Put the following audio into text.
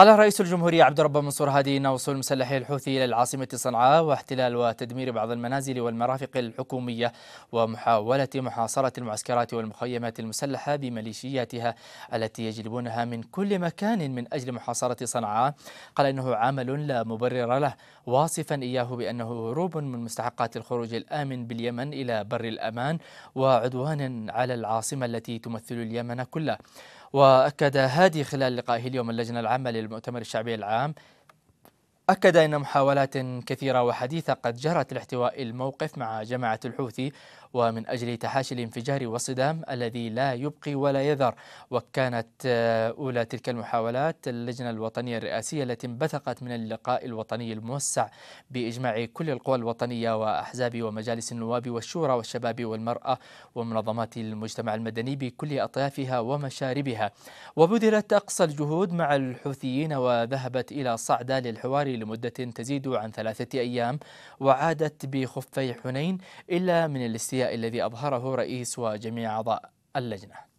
قال رئيس الجمهورية عبد الرب منصور هادي أن وصول مسلحي الحوثي إلى العاصمة صنعاء واحتلال وتدمير بعض المنازل والمرافق الحكومية ومحاولة محاصرة المعسكرات والمخيمات المسلحة بميليشياتها التي يجلبونها من كل مكان من أجل محاصرة صنعاء قال إنه عمل لا مبرر له واصفا إياه بأنه هروب من مستحقات الخروج الآمن باليمن إلى بر الأمان وعدوان على العاصمة التي تمثل اليمن كله وأكد هادي خلال لقائه اليوم اللجنة العامة المؤتمر الشعبي العام أكد أن محاولات كثيرة وحديثة قد جرت لاحتواء الموقف مع جماعة الحوثي ومن أجل تحاشي الانفجار والصدام الذي لا يبقي ولا يذر وكانت آه، أولى تلك المحاولات اللجنة الوطنية الرئاسية التي انبثقت من اللقاء الوطني الموسع بإجماع كل القوى الوطنية وأحزاب ومجالس النواب والشورى والشباب والمرأة ومنظمات المجتمع المدني بكل أطيافها ومشاربها وبذلت أقصى الجهود مع الحوثيين وذهبت إلى صعدة للحوار لمدة تزيد عن ثلاثة أيام وعادت بخفي حنين إلا من الاستياء الذي أظهره رئيس وجميع أعضاء اللجنة